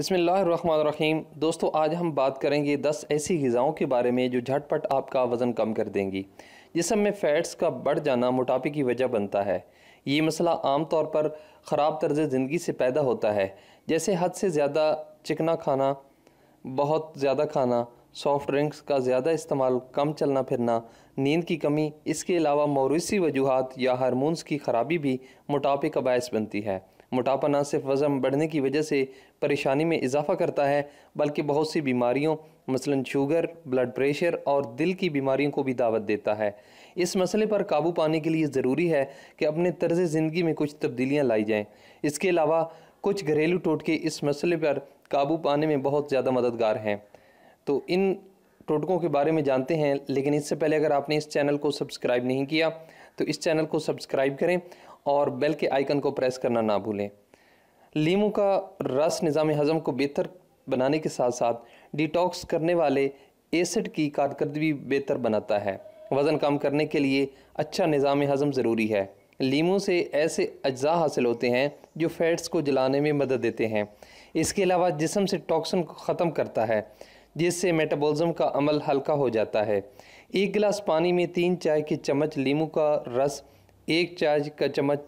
बसमीम दोस्तों आज हम बात करेंगे दस ऐसी गज़ाओं के बारे में जो झटपट आपका वज़न कम कर देंगी जिसम में फ़ैट्स का बढ़ जाना मोटापे की वजह बनता है ये मसला आम तौर पर ख़राब तर्ज ज़िंदगी से पैदा होता है जैसे हद से ज़्यादा चिकना खाना बहुत ज़्यादा खाना सॉफ्ट ड्रिंक्स का ज़्यादा इस्तेमाल कम चलना फिरना नींद की कमी इसके अलावा मौरूसी वजूहत या हारमोन्स की ख़राबी भी मोटापे का बायस बनती है मोटापा न सिर्फ वज़न बढ़ने की वजह से परेशानी में इजाफा करता है बल्कि बहुत सी बीमारियों मसलन शुगर ब्लड प्रेशर और दिल की बीमारियों को भी दावत देता है इस मसले पर काबू पाने के लिए ज़रूरी है कि अपने तर्ज ज़िंदगी में कुछ तब्दीलियाँ लाई जाएँ इसके अलावा कुछ घरेलू टोटके इस मसले पर काबू पाने में बहुत ज़्यादा मददगार हैं तो इन टोटकों के बारे में जानते हैं लेकिन इससे पहले अगर आपने इस चैनल को सब्सक्राइब नहीं किया तो इस चैनल को सब्सक्राइब करें और बेल के आइकन को प्रेस करना ना भूलें लीम का रस निज़ाम हज़म को बेहतर बनाने के साथ साथ डिटॉक्स करने वाले एसिड की कारकर्दगी बेहतर बनाता है वज़न कम करने के लिए अच्छा निज़ाम हज़म ज़रूरी है लीमू से ऐसे अज्जा हासिल होते हैं जो फैट्स को जलाने में मदद देते हैं इसके अलावा जिसम से टॉक्सन को ख़त्म करता है जिससे मेटाबॉलिज्म का अमल हल्का हो जाता है एक गिलास पानी में तीन चाय के चम्मच लीमू का रस एक चाय का चम्मच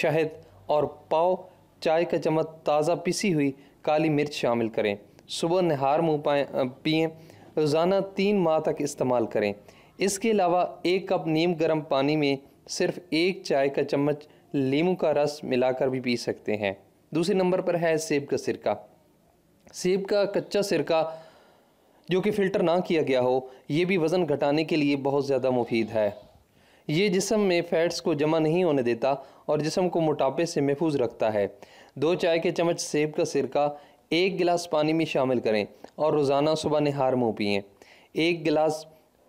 शहद और पाव चाय का चम्मच ताज़ा पिसी हुई काली मिर्च शामिल करें सुबह नहार मुँह पाएँ पिए रोज़ाना तीन माह तक इस्तेमाल करें इसके अलावा एक कप नीम गर्म पानी में सिर्फ एक चाय का चम्मच लीम का रस मिलाकर भी पी सकते हैं दूसरे नंबर पर है सेब का सिरका सेब का कच्चा सिरका जो कि फ़िल्टर ना किया गया हो ये भी वज़न घटाने के लिए बहुत ज़्यादा मुफीद है ये जिसम में फैट्स को जमा नहीं होने देता और जिसम को मोटापे से महफूज रखता है दो चाय के चम्मच सेब का सिरका एक गिलास पानी में शामिल करें और रोज़ाना सुबह निहार मुँह पिए एक गिलास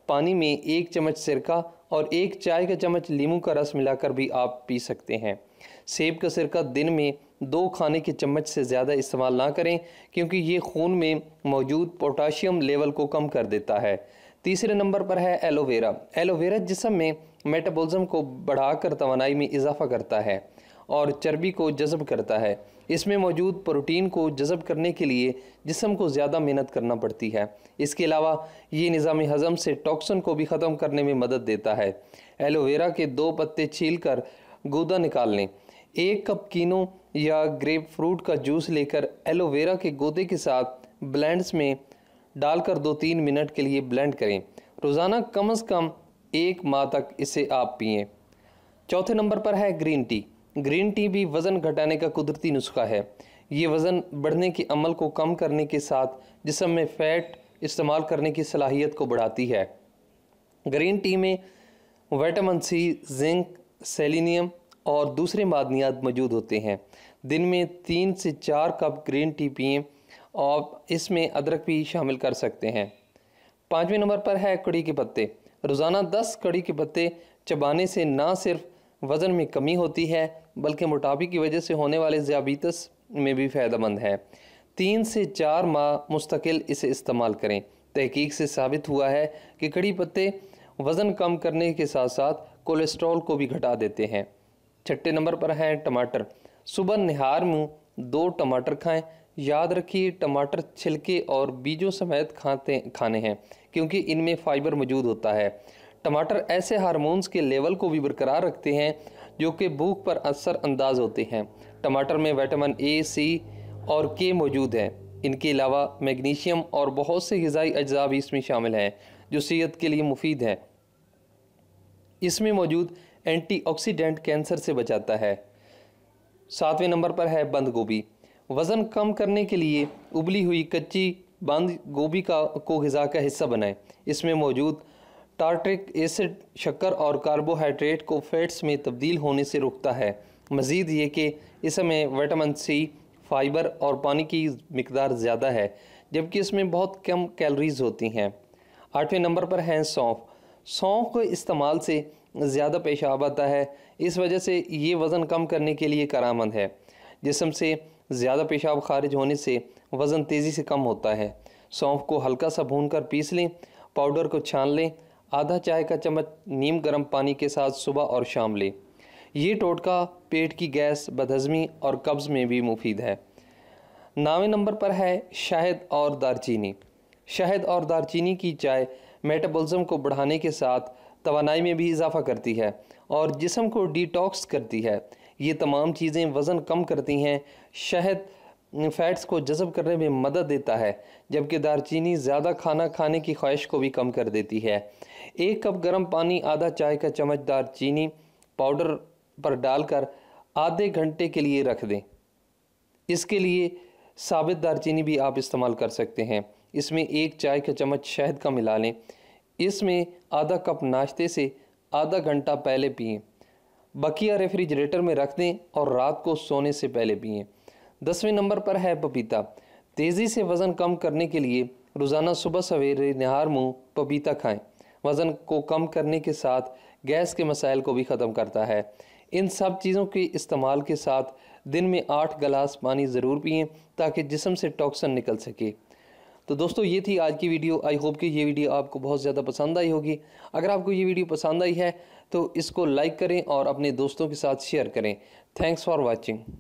पानी में एक चम्मच सिरका और एक चाय का चम्मच लीमू का रस मिलाकर भी आप पी सकते हैं सेब का सिरका दिन में दो खाने के चम्मच से ज़्यादा इस्तेमाल ना करें क्योंकि ये खून में मौजूद पोटाशियम लेवल को कम कर देता है तीसरे नंबर पर है एलोवेरा एलोवेरा जिसम में मेटाबॉलिज्म को बढ़ाकर तोानाई में इजाफा करता है और चर्बी को जज़ब करता है इसमें मौजूद प्रोटीन को जज़ब करने के लिए जिसम को ज़्यादा मेहनत करना पड़ती है इसके अलावा ये निज़ाम हज़म से टॉक्सन को भी ख़त्म करने में मदद देता है एलोवेरा के दो पत्ते छील कर गूदा निकाल लें एक कप कीनो या ग्रेप फ्रूट का जूस लेकर एलोवेरा के गोदे के साथ ब्लेंड्स में डालकर दो तीन मिनट के लिए ब्लेंड करें रोज़ाना कम अज़ कम एक माह तक इसे आप पिए चौथे नंबर पर है ग्रीन टी ग्रीन टी भी वज़न घटाने का कुदरती नुस्खा है ये वज़न बढ़ने के अमल को कम करने के साथ जिसम में फ़ैट इस्तेमाल करने की सलाहियत को बढ़ाती है ग्रीन टी में विटामिन सी जिंक सेलिनियम और दूसरे मादनियात मौजूद होते हैं दिन में तीन से चार कप ग्रीन टी पिए और इसमें अदरक भी शामिल कर सकते हैं पाँचवें नंबर पर है कड़ी के पत्ते रोज़ाना दस कड़ी के पत्ते चबाने से ना सिर्फ वज़न में कमी होती है बल्कि मोटापे की वजह से होने वाले ज़्याबीतस में भी फ़ायदेमंद है तीन से चार माह मुस्तकिल इसे इस्तेमाल करें तहकीक से साबित हुआ है कि कड़ी पत्ते वज़न कम करने के साथ साथ कोलेस्ट्रॉल को भी घटा देते हैं छठे नंबर पर हैं टमाटर सुबह निहार में दो टमाटर खाएं याद रखिए टमाटर छिलके और बीजों समेत खाते खाने हैं क्योंकि इनमें फाइबर मौजूद होता है टमाटर ऐसे हारमोनस के लेवल को भी बरकरार रखते हैं जो कि भूख पर असर अंदाज होते हैं टमाटर में विटामिन ए सी और के मौजूद हैं इनके अलावा मैग्नीशियम और बहुत से गज़ाई अज्जा भी इसमें शामिल हैं जो सेहत के लिए मुफीद हैं इसमें मौजूद एंटीऑक्सीडेंट कैंसर से बचाता है सातवें नंबर पर है बंद गोभी वज़न कम करने के लिए उबली हुई कच्ची बंद गोभी का को गज़ा का हिस्सा बनाएं इसमें मौजूद टार्ट्रिक एसिड शक्कर और कार्बोहाइड्रेट को फैट्स में तब्दील होने से रोकता है मज़ीद ये कि इसमें विटामिन सी फाइबर और पानी की मकदार ज़्यादा है जबकि इसमें बहुत कम कैलोरीज होती हैं आठवें नंबर पर हैं सौंफ सौंफ के इस्तेमाल से ज़्यादा पेशाब आता है इस वजह से ये वज़न कम करने के लिए करामंद है जिसम से ज़्यादा पेशाब खारिज होने से वज़न तेज़ी से कम होता है सौंफ को हल्का सा भून कर पीस लें पाउडर को छान लें आधा चाय का चम्मच नीम गर्म पानी के साथ सुबह और शाम लें ये टोटका पेट की गैस बदहजमी और कब्ज़ में भी मुफीद है नावे नंबर पर है शहद और दारचीनी शहद और दारचीनी की चाय मेटाबॉलिज्म को बढ़ाने के साथ तोानाई में भी इजाफा करती है और जिसम को डिटॉक्स करती है ये तमाम चीज़ें वज़न कम करती हैं शहद फैट्स को जज़ब करने में मदद देता है जबकि दारचीनी ज़्यादा खाना खाने की ख्वाहिश को भी कम कर देती है एक कप गर्म पानी आधा चाय का चम्मच दारचीनी पाउडर पर डालकर आधे घंटे के लिए रख दें इसके लिए साबित दारचीनी भी आप इस्तेमाल कर सकते हैं इसमें एक चाय का चम्मच शहद का मिला लें इसमें आधा कप नाश्ते से आधा घंटा पहले पिएं बकिया रेफ्रिजरेटर में रख दें और रात को सोने से पहले पिएं दसवें नंबर पर है पपीता तेज़ी से वज़न कम करने के लिए रोज़ाना सुबह सवेरे नहार मुँह पपीता खाएं वज़न को कम करने के साथ गैस के मसाइल को भी ख़त्म करता है इन सब चीज़ों के इस्तेमाल के साथ दिन में आठ गिलास पानी ज़रूर पिए ताकि जिसम से टॉक्सन निकल सके तो दोस्तों ये थी आज की वीडियो आई होप कि ये वीडियो आपको बहुत ज़्यादा पसंद आई होगी अगर आपको ये वीडियो पसंद आई है तो इसको लाइक करें और अपने दोस्तों के साथ शेयर करें थैंक्स फॉर वॉचिंग